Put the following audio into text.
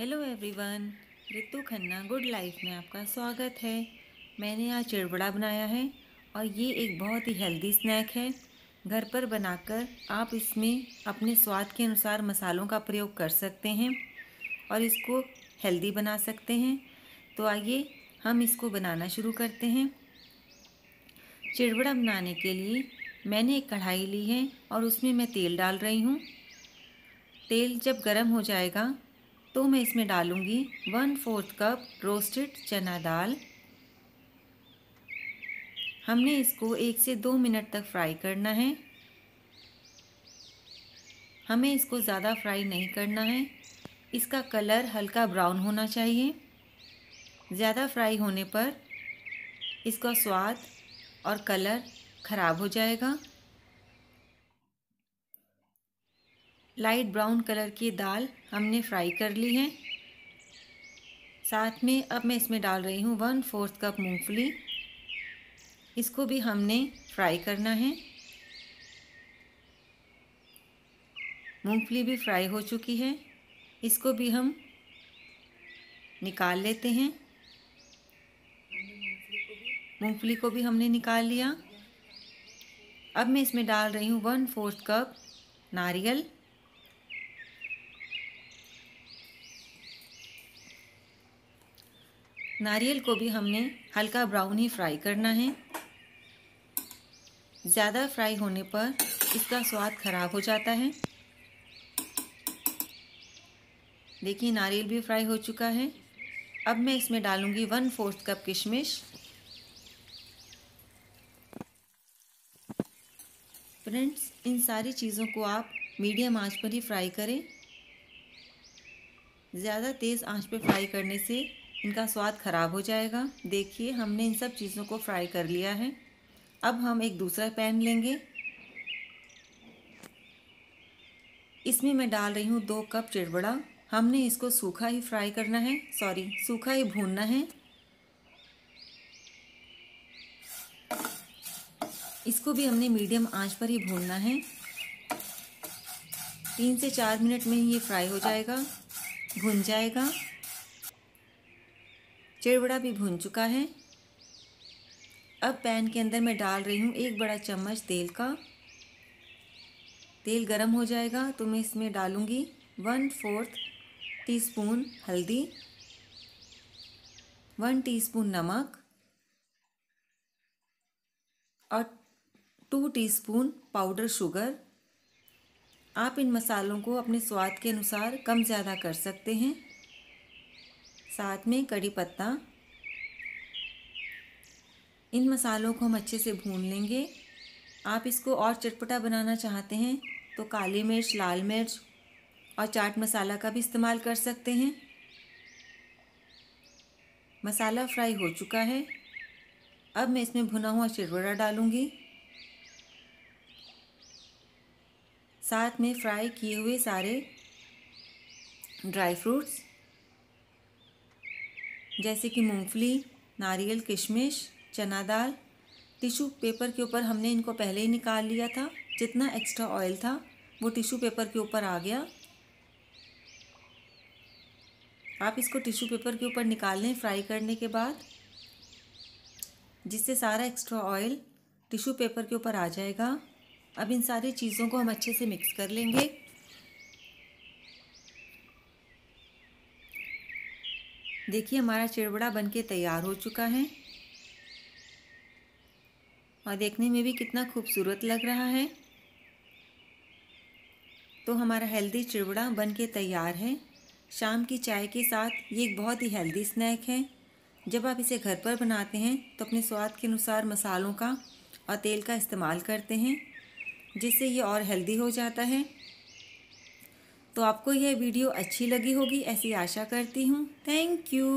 hello everyone Ritu Khanna good life में आपका स्वागत है मैंने आज चिड़बड़ा बनाया है और ये एक बहुत ही हेल्दी स्नैक है घर पर बनाकर आप इसमें अपने स्वाद के अनुसार मसालों का प्रयोग कर सकते हैं और इसको हेल्दी बना सकते हैं तो आइए हम इसको बनाना शुरू करते हैं चिड़बड़ा बनाने के लिए मैंने एक कढ़ाई ली है और उसमें मैं तेल डाल रही हूँ तेल जब गर्म हो जाएगा तो मैं इसमें डालूँगी वन फोर्थ कप रोस्टेड चना दाल हमने इसको एक से दो मिनट तक फ्राई करना है हमें इसको ज़्यादा फ्राई नहीं करना है इसका कलर हल्का ब्राउन होना चाहिए ज़्यादा फ्राई होने पर इसका स्वाद और कलर ख़राब हो जाएगा लाइट ब्राउन कलर की दाल हमने फ्राई कर ली है साथ में अब मैं इसमें डाल रही हूँ वन फोर्थ कप मूंगफली इसको भी हमने फ्राई करना है मूंगफली भी फ्राई हो चुकी है इसको भी हम निकाल लेते हैं मूंगफली को भी हमने निकाल लिया अब मैं इसमें डाल रही हूँ वन फोर्थ कप नारियल नारियल को भी हमने हल्का ब्राउन ही फ्राई करना है ज़्यादा फ्राई होने पर इसका स्वाद ख़राब हो जाता है देखिए नारियल भी फ्राई हो चुका है अब मैं इसमें डालूंगी वन फोर्थ कप किशमिश फ्रेंड्स इन सारी चीज़ों को आप मीडियम आंच पर ही फ्राई करें ज़्यादा तेज़ आंच पर फ्राई करने से इनका स्वाद ख़राब हो जाएगा देखिए हमने इन सब चीज़ों को फ्राई कर लिया है अब हम एक दूसरा पैन लेंगे इसमें मैं डाल रही हूँ दो कप चिड़बड़ा हमने इसको सूखा ही फ्राई करना है सॉरी सूखा ही भूनना है इसको भी हमने मीडियम आंच पर ही भूनना है तीन से चार मिनट में ये फ्राई हो जाएगा भुन जाएगा चिड़बड़ा भी भुन चुका है अब पैन के अंदर मैं डाल रही हूँ एक बड़ा चम्मच तेल का तेल गरम हो जाएगा तो मैं इसमें डालूँगी वन फोर्थ टीस्पून हल्दी वन टीस्पून नमक और टू टीस्पून पाउडर शुगर आप इन मसालों को अपने स्वाद के अनुसार कम ज़्यादा कर सकते हैं साथ में कड़ी पत्ता इन मसालों को हम अच्छे से भून लेंगे आप इसको और चटपटा बनाना चाहते हैं तो काली मिर्च लाल मिर्च और चाट मसाला का भी इस्तेमाल कर सकते हैं मसाला फ्राई हो चुका है अब मैं इसमें भुना हुआ चिरवड़ा डालूंगी साथ में फ्राई किए हुए सारे ड्राई फ्रूट्स जैसे कि मूंगफली नारियल किशमिश चना दाल टिशू पेपर के ऊपर हमने इनको पहले ही निकाल लिया था जितना एक्स्ट्रा ऑयल था वो टिशू पेपर के ऊपर आ गया आप इसको टिशू पेपर के ऊपर निकाल लें फ्राई करने के बाद जिससे सारा एक्स्ट्रा ऑयल टिशू पेपर के ऊपर आ जाएगा अब इन सारी चीज़ों को हम अच्छे से मिक्स कर लेंगे देखिए हमारा चिड़बड़ा बनके तैयार हो चुका है और देखने में भी कितना खूबसूरत लग रहा है तो हमारा हेल्दी चिड़बड़ा बन के तैयार है शाम की चाय के साथ ये एक बहुत ही हेल्दी स्नैक है जब आप इसे घर पर बनाते हैं तो अपने स्वाद के अनुसार मसालों का और तेल का इस्तेमाल करते हैं जिससे ये और हेल्दी हो जाता है तो आपको यह वीडियो अच्छी लगी होगी ऐसी आशा करती हूँ थैंक यू